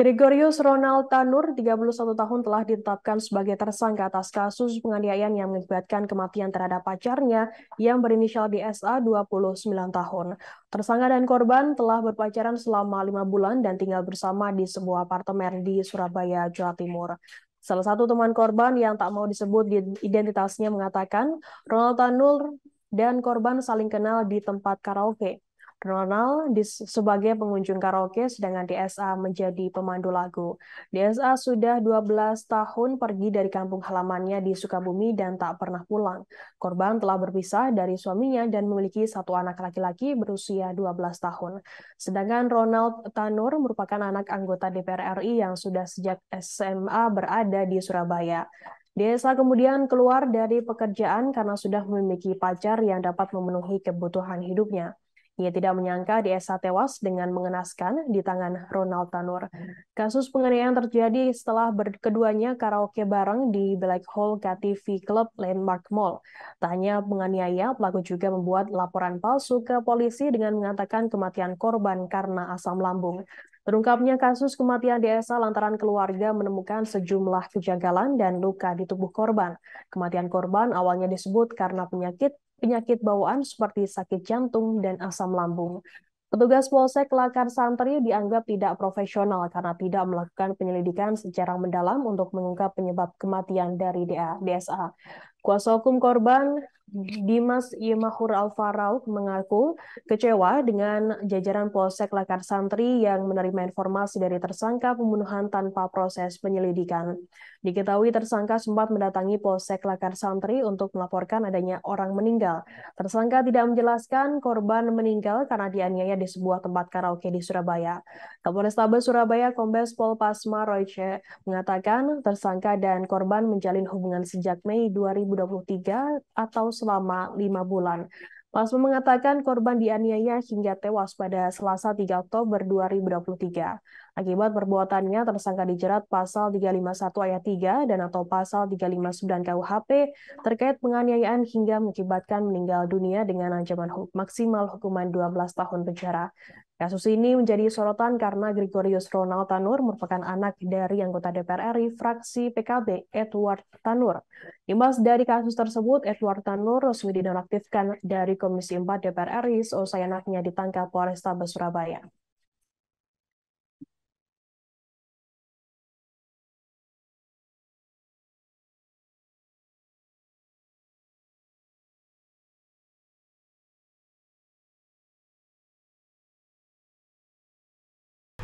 Gregorius Ronald Tanur, 31 tahun, telah ditetapkan sebagai tersangka atas kasus penganiayaan yang mengakibatkan kematian terhadap pacarnya yang berinisial DSA 29 tahun. Tersangka dan korban telah berpacaran selama lima bulan dan tinggal bersama di sebuah apartemen di Surabaya, Jawa Timur. Salah satu teman korban yang tak mau disebut di identitasnya mengatakan Ronald Tanur dan korban saling kenal di tempat karaoke. Ronald di, sebagai pengunjung karaoke sedangkan DSA menjadi pemandu lagu. DSA sudah 12 tahun pergi dari kampung halamannya di Sukabumi dan tak pernah pulang. Korban telah berpisah dari suaminya dan memiliki satu anak laki-laki berusia 12 tahun. Sedangkan Ronald Tanur merupakan anak anggota DPR RI yang sudah sejak SMA berada di Surabaya. Desa kemudian keluar dari pekerjaan karena sudah memiliki pacar yang dapat memenuhi kebutuhan hidupnya. Ia tidak menyangka DSA tewas dengan mengenaskan di tangan Ronald Tanur. Kasus penganiayaan terjadi setelah keduanya karaoke bareng di Black Hole KTV Club Landmark Mall. Tanya penganiaya, pelaku juga membuat laporan palsu ke polisi dengan mengatakan kematian korban karena asam lambung. Terungkapnya kasus kematian di Esa lantaran keluarga menemukan sejumlah kejanggalan dan luka di tubuh korban. Kematian korban awalnya disebut karena penyakit penyakit bawaan seperti sakit jantung dan asam lambung. Petugas Polsek Lakar Santri dianggap tidak profesional karena tidak melakukan penyelidikan secara mendalam untuk mengungkap penyebab kematian dari DSA. Kuasa hukum korban Dimas Yemahur Alfarau mengaku kecewa dengan jajaran Polsek Lakar Santri yang menerima informasi dari tersangka pembunuhan tanpa proses penyelidikan. Diketahui tersangka sempat mendatangi Polsek Lakar Santri untuk melaporkan adanya orang meninggal. Tersangka tidak menjelaskan korban meninggal karena dianiaya di sebuah tempat karaoke di Surabaya. Kapolres Kapolrestabes Surabaya Kombes Pol Pasma Royce mengatakan tersangka dan korban menjalin hubungan sejak Mei 2000 2023 atau selama lima bulan. Lasma mengatakan korban dianiaya hingga tewas pada Selasa 3 Oktober 2023. Akibat perbuatannya, tersangka dijerat pasal 351 ayat 3 dan atau pasal 359 KUHP terkait penganiayaan hingga mengakibatkan meninggal dunia dengan ancaman maksimal hukuman 12 tahun penjara. Kasus ini menjadi sorotan karena Gregorius Ronald Tanur merupakan anak dari anggota DPR RI fraksi PKB Edward Tanur. Imbas dari kasus tersebut, Edward Tanur resmi dinonaktifkan dari Komisi 4 DPR RI seusai anaknya ditangkap Polrestabes Surabaya.